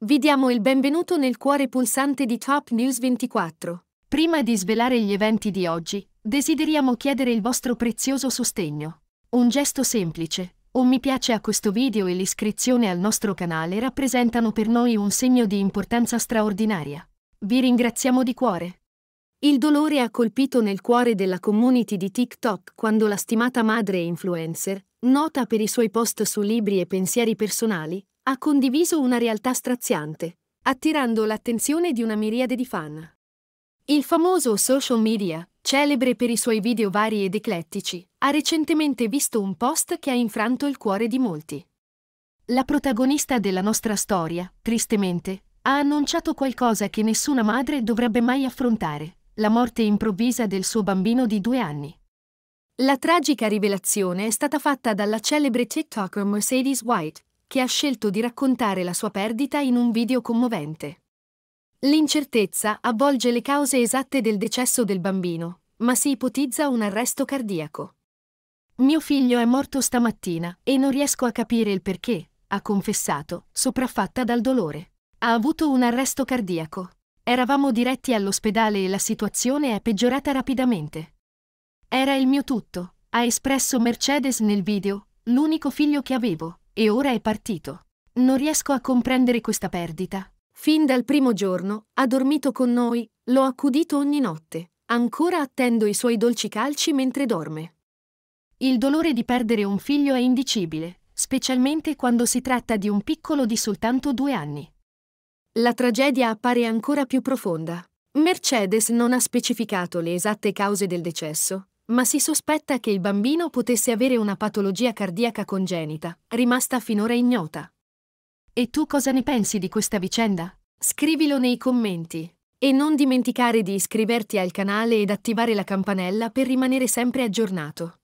Vi diamo il benvenuto nel cuore pulsante di Top News 24. Prima di svelare gli eventi di oggi, desideriamo chiedere il vostro prezioso sostegno. Un gesto semplice, un mi piace a questo video e l'iscrizione al nostro canale rappresentano per noi un segno di importanza straordinaria. Vi ringraziamo di cuore. Il dolore ha colpito nel cuore della community di TikTok quando la stimata madre e influencer, nota per i suoi post su libri e pensieri personali, ha condiviso una realtà straziante, attirando l'attenzione di una miriade di fan. Il famoso social media, celebre per i suoi video vari ed eclettici, ha recentemente visto un post che ha infranto il cuore di molti. La protagonista della nostra storia, tristemente, ha annunciato qualcosa che nessuna madre dovrebbe mai affrontare, la morte improvvisa del suo bambino di due anni. La tragica rivelazione è stata fatta dalla celebre TikToker Mercedes White, che ha scelto di raccontare la sua perdita in un video commovente. L'incertezza avvolge le cause esatte del decesso del bambino, ma si ipotizza un arresto cardiaco. Mio figlio è morto stamattina e non riesco a capire il perché, ha confessato, sopraffatta dal dolore. Ha avuto un arresto cardiaco. Eravamo diretti all'ospedale e la situazione è peggiorata rapidamente. Era il mio tutto, ha espresso Mercedes nel video, l'unico figlio che avevo. E ora è partito. Non riesco a comprendere questa perdita. Fin dal primo giorno ha dormito con noi, l'ho accudito ogni notte. Ancora attendo i suoi dolci calci mentre dorme. Il dolore di perdere un figlio è indicibile, specialmente quando si tratta di un piccolo di soltanto due anni. La tragedia appare ancora più profonda. Mercedes non ha specificato le esatte cause del decesso, ma si sospetta che il bambino potesse avere una patologia cardiaca congenita, rimasta finora ignota. E tu cosa ne pensi di questa vicenda? Scrivilo nei commenti. E non dimenticare di iscriverti al canale ed attivare la campanella per rimanere sempre aggiornato.